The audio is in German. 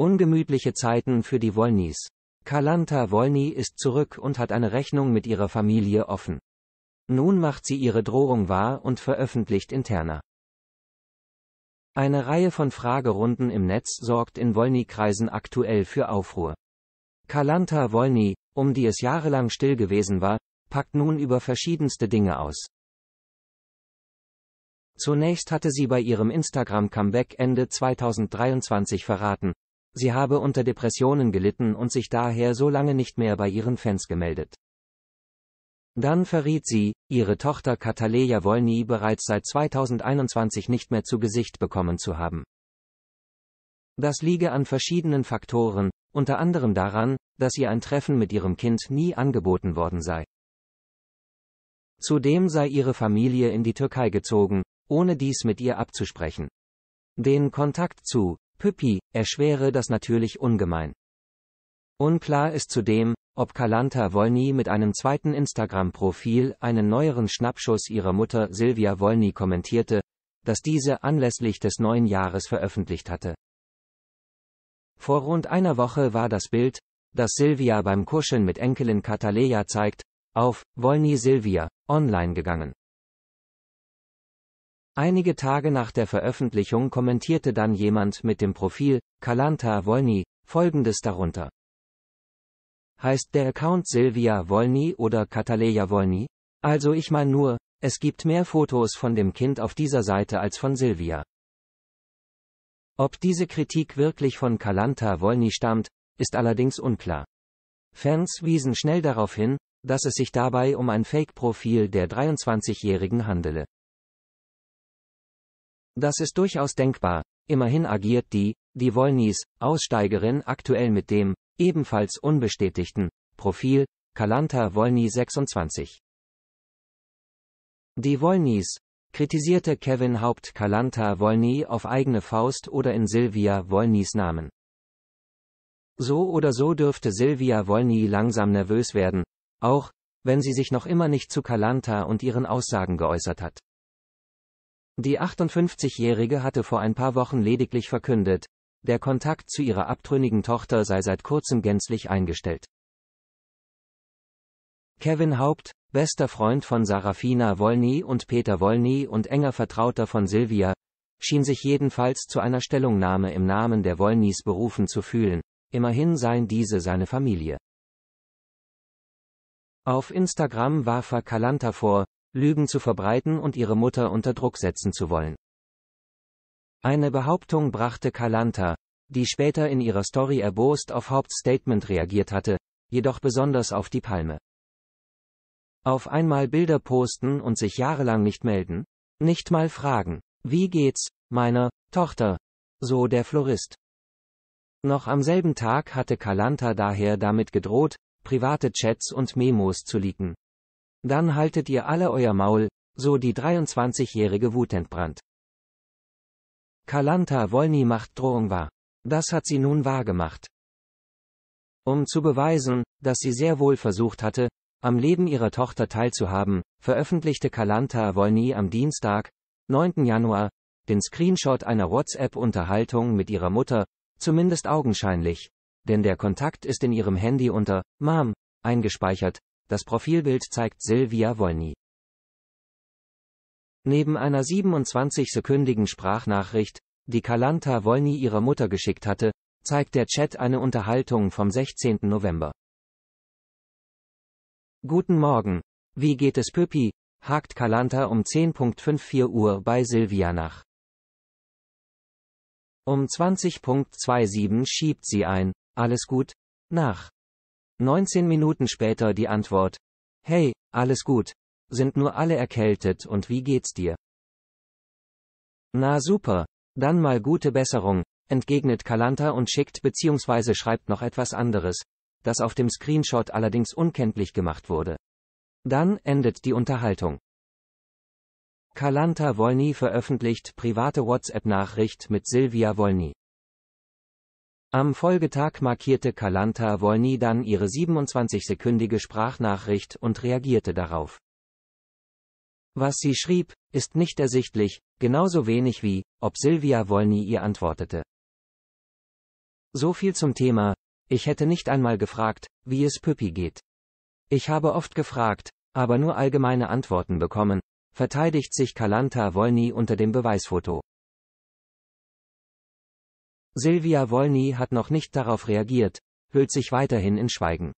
Ungemütliche Zeiten für die Wolnys. Kalanta Wolny ist zurück und hat eine Rechnung mit ihrer Familie offen. Nun macht sie ihre Drohung wahr und veröffentlicht interna. Eine Reihe von Fragerunden im Netz sorgt in Wolny-Kreisen aktuell für Aufruhr. Kalanta Wolny, um die es jahrelang still gewesen war, packt nun über verschiedenste Dinge aus. Zunächst hatte sie bei ihrem Instagram-Comeback Ende 2023 verraten, sie habe unter Depressionen gelitten und sich daher so lange nicht mehr bei ihren Fans gemeldet. Dann verriet sie, ihre Tochter Kataleja Wolny bereits seit 2021 nicht mehr zu Gesicht bekommen zu haben. Das liege an verschiedenen Faktoren, unter anderem daran, dass ihr ein Treffen mit ihrem Kind nie angeboten worden sei. Zudem sei ihre Familie in die Türkei gezogen, ohne dies mit ihr abzusprechen. Den Kontakt zu Püppi, erschwere das natürlich ungemein. Unklar ist zudem, ob Kalanta Wolny mit einem zweiten Instagram-Profil einen neueren Schnappschuss ihrer Mutter Silvia Wolny kommentierte, das diese anlässlich des neuen Jahres veröffentlicht hatte. Vor rund einer Woche war das Bild, das Silvia beim Kuscheln mit Enkelin Kataleja zeigt, auf Wolny Silvia online gegangen. Einige Tage nach der Veröffentlichung kommentierte dann jemand mit dem Profil Kalanta Wolny folgendes darunter. Heißt der Account Silvia Wolny oder Kataleja Wolny? Also ich meine nur, es gibt mehr Fotos von dem Kind auf dieser Seite als von Silvia. Ob diese Kritik wirklich von Kalanta Wolny stammt, ist allerdings unklar. Fans wiesen schnell darauf hin, dass es sich dabei um ein Fake-Profil der 23-Jährigen handele. Das ist durchaus denkbar. Immerhin agiert die, die Wollnies, Aussteigerin aktuell mit dem, ebenfalls unbestätigten, Profil, Kalanta Wollny 26. Die Wollnies, kritisierte Kevin Haupt Kalanta Wollny auf eigene Faust oder in Silvia Wollnys Namen. So oder so dürfte Silvia Wollny langsam nervös werden, auch, wenn sie sich noch immer nicht zu Kalanta und ihren Aussagen geäußert hat. Die 58-Jährige hatte vor ein paar Wochen lediglich verkündet, der Kontakt zu ihrer abtrünnigen Tochter sei seit kurzem gänzlich eingestellt. Kevin Haupt, bester Freund von Sarafina Wolny und Peter Wolny und enger Vertrauter von Sylvia, schien sich jedenfalls zu einer Stellungnahme im Namen der Wolnys berufen zu fühlen, immerhin seien diese seine Familie. Auf Instagram warf er Kalanta vor, Lügen zu verbreiten und ihre Mutter unter Druck setzen zu wollen. Eine Behauptung brachte Kalanta, die später in ihrer Story erbost auf Hauptstatement reagiert hatte, jedoch besonders auf die Palme. Auf einmal Bilder posten und sich jahrelang nicht melden? Nicht mal fragen. Wie geht's, meiner Tochter? So der Florist. Noch am selben Tag hatte Kalanta daher damit gedroht, private Chats und Memos zu leaken. Dann haltet ihr alle euer Maul, so die 23-jährige wutentbrannt. Kalanta Wolny macht Drohung wahr. Das hat sie nun wahrgemacht. Um zu beweisen, dass sie sehr wohl versucht hatte, am Leben ihrer Tochter teilzuhaben, veröffentlichte Kalanta Wolny am Dienstag, 9. Januar, den Screenshot einer WhatsApp-Unterhaltung mit ihrer Mutter, zumindest augenscheinlich, denn der Kontakt ist in ihrem Handy unter Mom eingespeichert, das Profilbild zeigt Silvia Wolny. Neben einer 27-sekündigen Sprachnachricht, die Kalanta Wolny ihrer Mutter geschickt hatte, zeigt der Chat eine Unterhaltung vom 16. November. Guten Morgen. Wie geht es Püppi? hakt Kalanta um 10.54 Uhr bei Silvia nach. Um 20.27 schiebt sie ein, alles gut, nach. 19 Minuten später die Antwort. Hey, alles gut. Sind nur alle erkältet und wie geht's dir? Na super. Dann mal gute Besserung, entgegnet Kalanta und schickt bzw. schreibt noch etwas anderes, das auf dem Screenshot allerdings unkenntlich gemacht wurde. Dann endet die Unterhaltung. Kalanta Wolny veröffentlicht private WhatsApp-Nachricht mit Silvia Wolny. Am Folgetag markierte Kalanta Wolny dann ihre 27-sekündige Sprachnachricht und reagierte darauf. Was sie schrieb, ist nicht ersichtlich, genauso wenig wie, ob Silvia Wolny ihr antwortete. So viel zum Thema, ich hätte nicht einmal gefragt, wie es Püppi geht. Ich habe oft gefragt, aber nur allgemeine Antworten bekommen, verteidigt sich Kalanta Wolny unter dem Beweisfoto. Silvia Wolny hat noch nicht darauf reagiert, hüllt sich weiterhin in Schweigen.